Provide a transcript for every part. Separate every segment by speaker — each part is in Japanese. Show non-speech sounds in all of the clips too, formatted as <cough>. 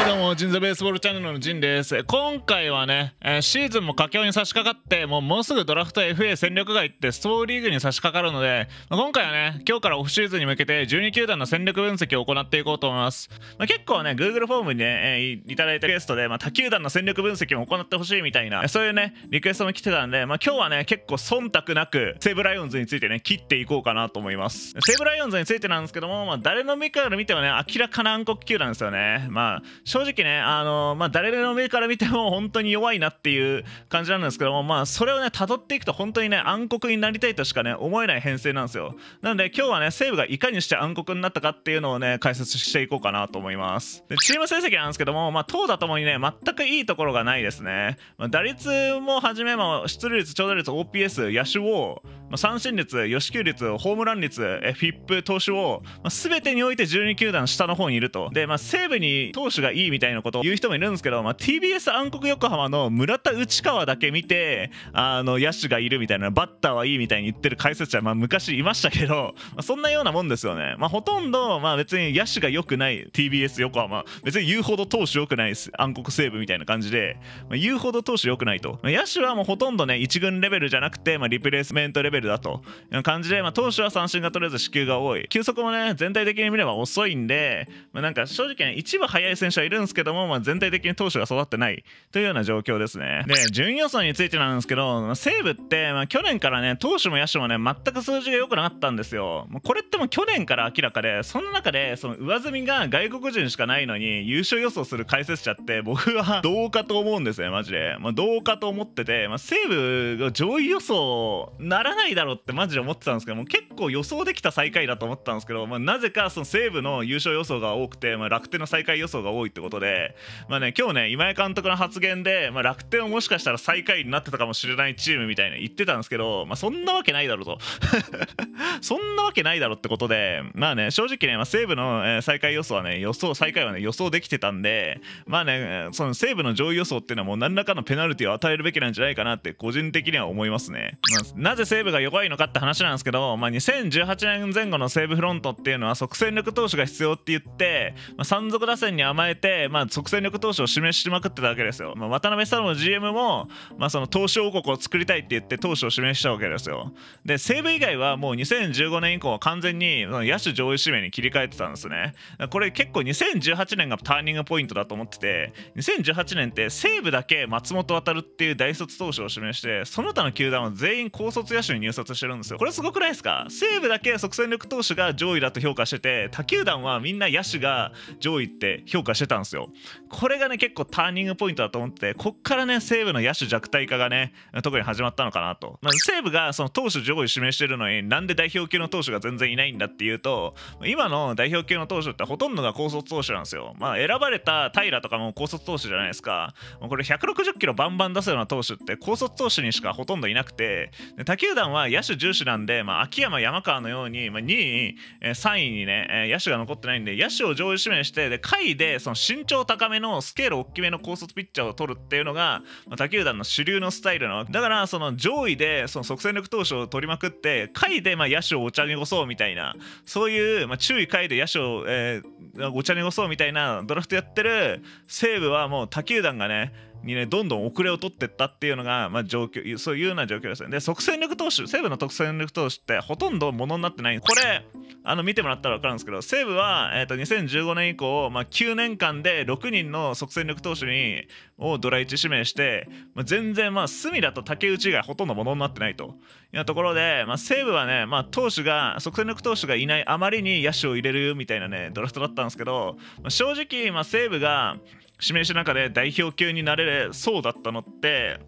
Speaker 1: はいどうも、ジンザベースボールチャンネルのジンです。今回はね、えー、シーズンも佳境に差し掛かって、もうもうすぐドラフト FA 戦力外ってストーリーグに差し掛かるので、今回はね、今日からオフシーズンに向けて12球団の戦力分析を行っていこうと思います。まあ、結構ね、Google フォームにね、えー、いただいたリクエストで、まあ、他球団の戦力分析も行ってほしいみたいな、そういうね、リクエストも来てたんで、まあ、今日はね、結構忖度なく、西武ライオンズについてね、切っていこうかなと思います。西武ライオンズについてなんですけども、まあ、誰の目から見てもね、明らかな暗黒球団ですよね。まあ正直ね、あのまあ、誰の目から見ても本当に弱いなっていう感じなんですけども、まあ、それをね、辿っていくと本当にね、暗黒になりたいとしかね、思えない編成なんですよ。なので、今日はね、西武がいかにして暗黒になったかっていうのをね、解説していこうかなと思います。でチーム成績なんですけども、まあ、投打ともにね、全くいいところがないですね。まあ、打率もはじめ、まあ、出塁率、長打率、OPS、野手を、まあ、三振率、支球率、ホームラン率、えフィップ、投手を、まあ、全てにおいて12球団下の方にいると。で、まあ、西武に投手がいいいいみたいなことを言う人もいるんですけど、まあ、TBS 暗黒横浜の村田内川だけ見てあの野手がいるみたいなバッターはいいみたいに言ってる解説者、まあ、昔いましたけど、まあ、そんなようなもんですよね、まあ、ほとんど、まあ、別に野手が良くない TBS 横浜別に言うほど投手良くないす暗黒西部みたいな感じで、まあ、言うほど投手良くないと、まあ、野手はもうほとんどね1軍レベルじゃなくて、まあ、リプレイスメントレベルだという感じで、まあ、投手は三振があれず支球が多い球速もね全体的に見れば遅いんで、まあ、なんか正直ね一部速い選手はいるいるんですけども、まあ、全体的に投手が育ってないというような状況ですね。で、順位予想についてなんですけど、西武って、まあ、去年からね、投手も野手もね、全く数字が良くなかったんですよ。これっても去年から明らかで、その中で、その上積みが外国人しかないのに、優勝予想する解説者って、僕は <laughs> どうかと思うんですね、マジで。まあ、どうかと思ってて、まあ、西武が上位予想ならないだろうってマジで思ってたんですけど、も結構予想できた最下位だと思ったんですけど、まあ、なぜかその西武の優勝予想が多くて、まあ、楽天の最下位予想が多いっってことで、まあね、今日ね、今井監督の発言で、まあ、楽天をもしかしたら最下位になってたかもしれないチームみたいな言ってたんですけど、まあ、そんなわけないだろうと。<laughs> そんなわけないだろうってことで、まあね、正直ね、まあ、西武の、え最下位予想はね、予想、最下位はね、予想できてたんで、まあね、その西武の上位予想っていうのはもう何らかのペナルティを与えるべきなんじゃないかなって、個人的には思いますね。まあ、なぜ西武が弱いのかって話なんですけど、まあ、2018年前後の西武フロントっていうのは即戦力投手が必要って言って、まあ、山賊打線に甘えて、、まあ、即戦力投手を示しまくってたわけですよ、まあ、渡辺さんの GM も、まあ、その投手王国を作りたいって言って投手を示したわけですよで西武以外はもう2015年以降は完全に野手上位指名に切り替えてたんですねこれ結構2018年がターニングポイントだと思ってて2018年って西武だけ松本渉っていう大卒投手を指名してその他の球団は全員高卒野手に入札してるんですよこれすごくないですか西武だけ即戦力投手が上位だと評価してて他球団はみんな野手が上位って評価してたんんですよ。これがね、結構ターニングポイントだと思って、こっからね、西武の野手弱体化がね、特に始まったのかなと。まあ、西武がその投手上位指名してるのに、なんで代表級の投手が全然いないんだっていうと、今の代表級の投手ってほとんどが高卒投手なんですよ。まあ、選ばれた平とかも高卒投手じゃないですか。これ160キロバンバン出すような投手って高卒投手にしかほとんどいなくて、他球団は野手重視なんで、まあ、秋山、山川のように、まあ、2位、3位にね、野手が残ってないんで、野手を上位指名して、で、下位でその身長高めのスケール大きめの高卒ピッチャーを取るっていうのが、まあ、他球団の主流のスタイルなわけだからその上位でその即戦力投手を取りまくって下位でまあ野手をお茶にごそうみたいなそういう、まあ、注意下位で野手を、えー、お茶にごそうみたいなドラフトやってる西武はもう他球団がねにねどんどん遅れを取っていったっていうのが、まあ、状況そういうような状況ですねで即戦力投手西武の特戦力投手ってほとんどものになってないこれあの見てもらったら分かるんですけど西武は、えーと、2015年以降、まあ、9年間で6人の即戦力投手にをドラ1指名して、まあ、全然まあ隅田と竹内がほとんどものになってないというところで、まあ、西武はね、まあ、投手が即戦力投手がいないあまりに野手を入れるみたいなねドラフトだったんですけど、まあ、正直、まあ、西武が指名した中で代表級になれそうだったのって、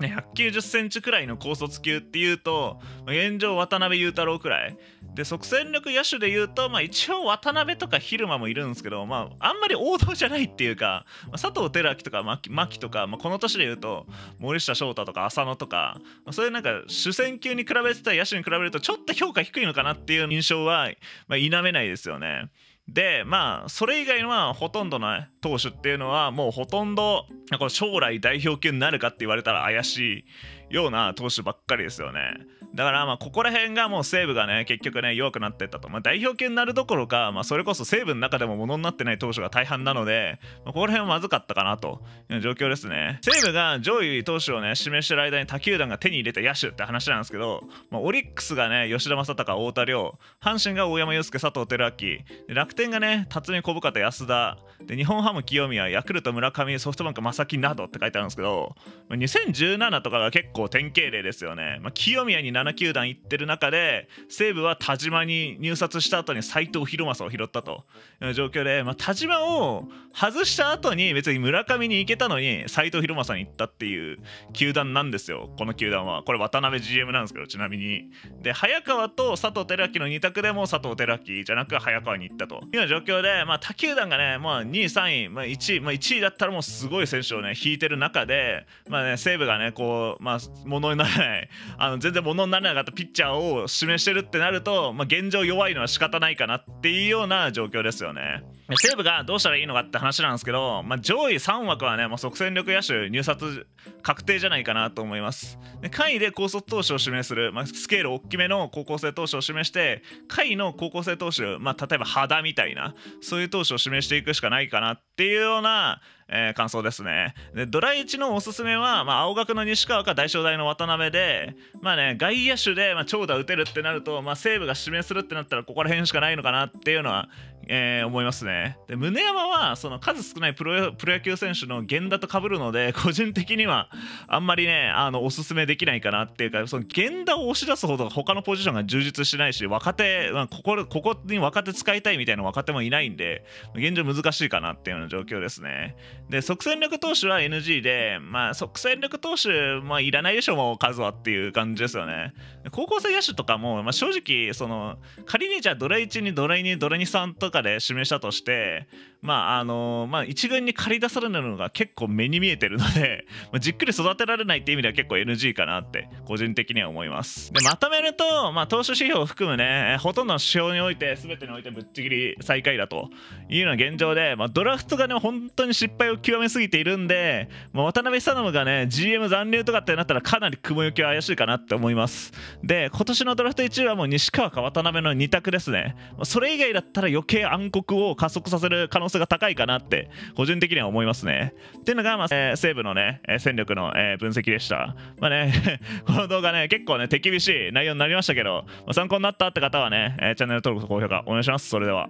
Speaker 1: ね、190センチくらいの高卒級っていうと、現状渡辺裕太郎くらい。で、即戦力野手で言うと、まあ一応渡辺とか蛭間もいるんですけど、まああんまり王道じゃないっていうか、佐藤輝明とか牧牧とか、まあ、この年で言うと森下翔太とか浅野とか、まあ、そういうなんか主戦級に比べてた野手に比べるとちょっと評価低いのかなっていう印象は、まあ、否めないですよね。でまあそれ以外のほとんどの投手っていうのはもうほとんどこの将来代表級になるかって言われたら怪しいような投手ばっかりですよね。だからまあここら辺がもう西武がね結局ね弱くなってったと、まあ、代表級になるどころか、まあ、それこそ西武の中でもものになってない投手が大半なので、まあ、ここら辺はまずかったかなという状況ですね西武が上位投手をね指名してる間に他球団が手に入れた野手って話なんですけど、まあ、オリックスがね吉田正尚太田亮阪神が大山悠介佐藤輝明楽天がね辰巳小深田安田で日本ハム清宮ヤクルト村上ソフトバンク正先などって書いてあるんですけど2017とかが結構典型例ですよね、まあ、清宮に7球団行ってる中で西武は田島に入札した後に斎藤弘正を拾ったという状況で、まあ、田島を外した後に別に村上に行けたのに斎藤博正に行ったっていう球団なんですよこの球団はこれ渡辺 GM なんですけどちなみにで早川と佐藤輝明の2択でも佐藤輝明じゃなく早川に行ったというような状況でまあ他球団がねまあ2位3位、まあ、1位、まあ、1位だったらもうすごい選手をね引いてる中でまあね西武がねこうまあ物にならないあの全然物にならなかったピッチャーを指名してるってなるとまあ現状弱いのは仕方ないかなっていうような状況ですよね。西武がどうしたらいいのかって話なんですけど、まあ、上位3枠はね、もう即戦力野手入札確定じゃないかなと思います。で下位で高卒投手を指名する、まあ、スケール大きめの高校生投手を指名して、下位の高校生投手、まあ、例えば肌みたいな、そういう投手を指名していくしかないかなっていうような、えー、感想ですね。で、ドラ1のおすすめは、まあ、青学の西川か大正大の渡辺で、まあね、外野手で、まあ、長打打てるってなると、まあ、西武が指名するってなったら、ここら辺しかないのかなっていうのは、えー、思いますね。で、宗山は、その数少ないプロ野球選手の源田と被るので、個人的には、あんまりね、あの、おすすめできないかなっていうか、その源田を押し出すほど他のポジションが充実しないし、若手、まあ、ここ、ここに若手使いたいみたいな若手もいないんで、現状難しいかなっていうような状況ですね。で、即戦力投手は NG で、まあ、即戦力投手、まあ、いらないでしょ、もう数はっていう感じですよね。高校生野手とかも、まあ、正直、その、仮にじゃあ、ドラ1にドラ2、ドラ2さんとかで示したとしてまああのまあ一軍に駆り出されるのが結構目に見えてるので、<laughs> まじっくり育てられないって意味では結構 NG かなって個人的には思いますでまとめると、まあ、投手指標を含むねほとんどの指標において全てにおいてぶっちぎり最下位だというのが現状で、まあ、ドラフトがね本当に失敗を極めすぎているんで、まあ、渡辺久信がね GM 残留とかってなったらかなり雲行きは怪しいかなって思いますで今年のドラフト1位はもう西川か渡辺の2択ですねそれ以外だったら余計系暗黒を加速させる可能性が高いかなって個人的には思いますね。っていうのが、まあえー、西部のねえ戦力の、えー、分析でした。まあね <laughs> この動画ね結構ね手厳しい内容になりましたけど、まあ、参考になったって方はね、えチャンネル登録と高評価お願いします。それでは。